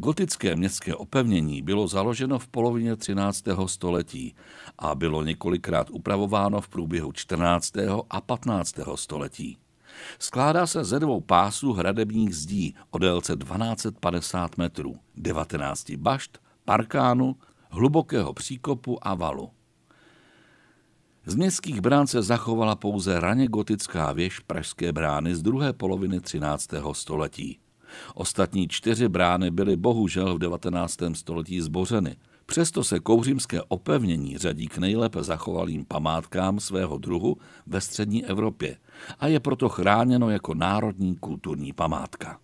Gotické městské opevnění bylo založeno v polovině 13. století a bylo několikrát upravováno v průběhu 14. a 15. století. Skládá se ze dvou pásů hradebních zdí o délce 1250 metrů, 19 bašt, parkánu, hlubokého příkopu a valu. Z městských brán se zachovala pouze raně gotická věž Pražské brány z druhé poloviny 13. století. Ostatní čtyři brány byly bohužel v 19. století zbořeny. Přesto se kouřímské opevnění řadí k nejlépe zachovalým památkám svého druhu ve střední Evropě a je proto chráněno jako národní kulturní památka.